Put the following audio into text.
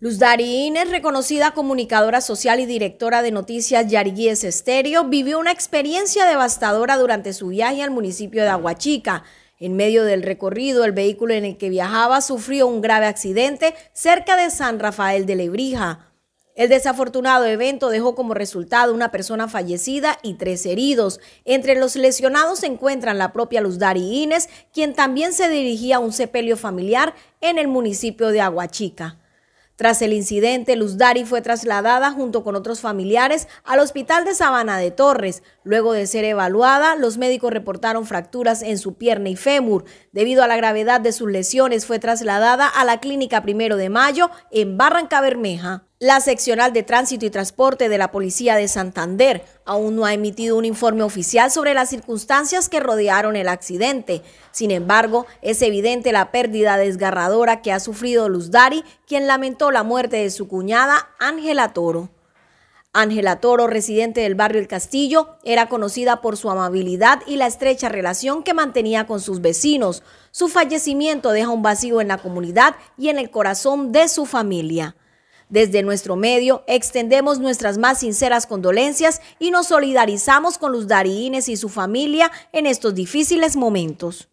Luz Darín reconocida comunicadora social y directora de noticias Yariguíes Estéreo. Vivió una experiencia devastadora durante su viaje al municipio de Aguachica. En medio del recorrido, el vehículo en el que viajaba sufrió un grave accidente cerca de San Rafael de Lebrija. El desafortunado evento dejó como resultado una persona fallecida y tres heridos. Entre los lesionados se encuentran la propia Luz Dari quien también se dirigía a un sepelio familiar en el municipio de Aguachica. Tras el incidente, Luz Dari fue trasladada junto con otros familiares al hospital de Sabana de Torres, Luego de ser evaluada, los médicos reportaron fracturas en su pierna y fémur. Debido a la gravedad de sus lesiones, fue trasladada a la clínica Primero de Mayo en Barranca Bermeja. La seccional de tránsito y transporte de la Policía de Santander aún no ha emitido un informe oficial sobre las circunstancias que rodearon el accidente. Sin embargo, es evidente la pérdida desgarradora que ha sufrido Luz Dari, quien lamentó la muerte de su cuñada Ángela Toro. Ángela Toro, residente del barrio El Castillo, era conocida por su amabilidad y la estrecha relación que mantenía con sus vecinos. Su fallecimiento deja un vacío en la comunidad y en el corazón de su familia. Desde nuestro medio extendemos nuestras más sinceras condolencias y nos solidarizamos con los Darines y su familia en estos difíciles momentos.